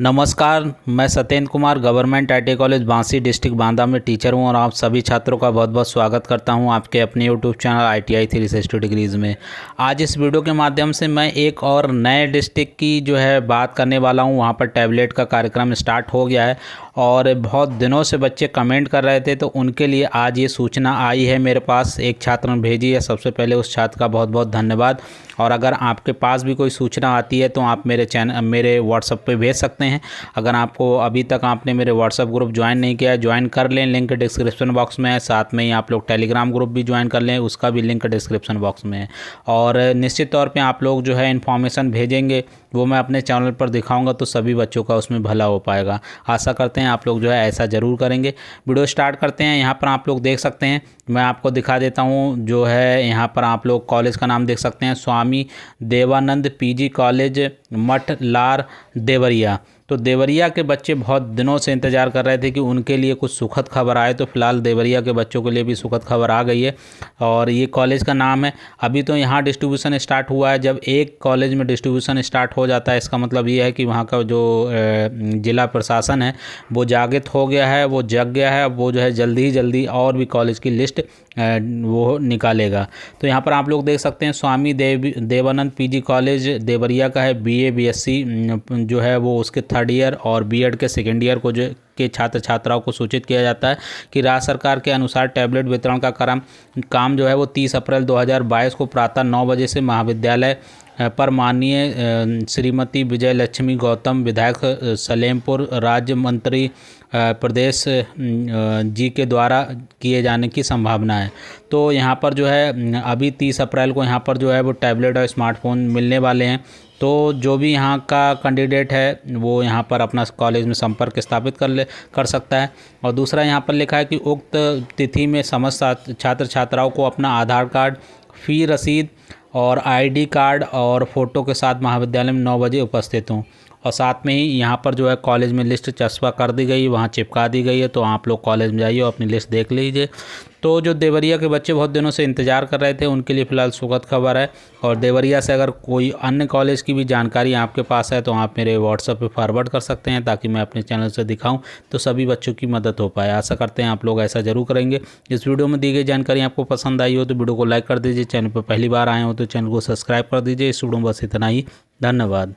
नमस्कार मैं Satyendra Kumar government I college Bansi district Banda में टीचर हूं और आप सभी छात्रों का बहुत बहुत स्वागत करता हूं आपके अपने YouTube channel I T I three sixty degrees में आज इस वीडियो के माध्यम से मैं एक और नए डिस्ट्रिक्ट की जो है बात करने वाला हूं वहां पर टैबलेट का कार्यक्रम स्टार्ट हो गया है और बहुत दिनों से बच्चे कमेंट कर रहे थे तो उनके लिए आज ये सूचना आई है मेरे पास एक छात्र ने भेजी है सबसे पहले उस छात्र का बहुत बहुत धन्यवाद और अगर आपके पास भी कोई सूचना आती है तो आप मेरे चैनल मेरे व्हाट्सएप पर भेज सकते हैं सकते हैं अगर आपको अभी तक आपने मेरे व्हाट्सअप ग्रुप ज्वाइन नहीं किया ज्वाइन कर लें लिंक डिस्क्रिप्शन बॉक्स में है साथ में ही आप लोग टेलीग्राम ग्रुप भी ज्वाइन कर लें उसका भी लिंक डिस्क्रिप्शन बॉक्स में है और निश्चित तौर पर आप लोग जो है इन्फॉर्मेशन भेजेंगे वो मैं अपने चैनल पर दिखाऊंगा तो सभी बच्चों का उसमें भला हो पाएगा आशा करते हैं आप लोग जो है ऐसा ज़रूर करेंगे वीडियो स्टार्ट करते हैं यहाँ पर आप लोग देख सकते हैं मैं आपको दिखा देता हूँ जो है यहाँ पर आप लोग कॉलेज का नाम देख सकते हैं स्वामी देवानंद पीजी कॉलेज मठ लार देवरिया तो देवरिया के बच्चे बहुत दिनों से इंतज़ार कर रहे थे कि उनके लिए कुछ सुखद खबर आए तो फ़िलहाल देवरिया के बच्चों के लिए भी सुखद खबर आ गई है और ये कॉलेज का नाम है अभी तो यहाँ डिस्ट्रीब्यूशन स्टार्ट हुआ है जब एक कॉलेज में डिस्ट्रीब्यूशन स्टार्ट हो जाता है इसका मतलब ये है कि वहाँ का जो ज़िला प्रशासन है वो जागृत हो गया है वो जग गया है वो जो है जल्दी ही जल्दी और भी कॉलेज की लिस्ट वो निकालेगा तो यहाँ पर आप लोग देख सकते हैं स्वामी देव देवानंद पी कॉलेज देवरिया का है बी ए जो है वो उसके थर्ड ईयर और बीएड के सेकेंड ईयर को जो के छात्र छात्राओं को सूचित किया जाता है कि राज्य सरकार के अनुसार टैबलेट वितरण का क्रम काम जो है वो 30 अप्रैल 2022 को प्रातः नौ बजे से महाविद्यालय पर माननीय श्रीमती विजय लक्ष्मी गौतम विधायक सलेमपुर राज्य मंत्री प्रदेश जी के द्वारा किए जाने की संभावना है तो यहाँ पर जो है अभी तीस अप्रैल को यहाँ पर जो है वो टैबलेट और स्मार्टफोन मिलने वाले हैं तो जो भी यहाँ का कैंडिडेट है वो यहाँ पर अपना कॉलेज में संपर्क स्थापित कर ले कर सकता है और दूसरा यहाँ पर लिखा है कि उक्त तिथि में समस्त छात्र छात्राओं को अपना आधार कार्ड फ़ी रसीद और आईडी कार्ड और फ़ोटो के साथ महाविद्यालय में नौ बजे उपस्थित हूँ और साथ में ही यहाँ पर जो है कॉलेज में लिस्ट चस्पा कर दी गई वहाँ चिपका दी गई है तो आप लोग कॉलेज में जाइए और अपनी लिस्ट देख लीजिए तो जो देवरिया के बच्चे बहुत दिनों से इंतज़ार कर रहे थे उनके लिए फ़िलहाल सुखद खबर है और देवरिया से अगर कोई अन्य कॉलेज की भी जानकारी आपके पास है तो आप मेरे व्हाट्सएप पर फॉरवर्ड कर सकते हैं ताकि मैं अपने चैनल से दिखाऊँ तो सभी बच्चों की मदद हो पाए आशा करते हैं आप लोग ऐसा ज़रूर करेंगे इस वीडियो में दी गई जानकारी आपको पसंद आई हो तो वीडियो को लाइक कर दीजिए चैनल पर पहली बार आए हो तो चैनल को सब्सक्राइब कर दीजिए इस वीडियो में बस इतना ही धन्यवाद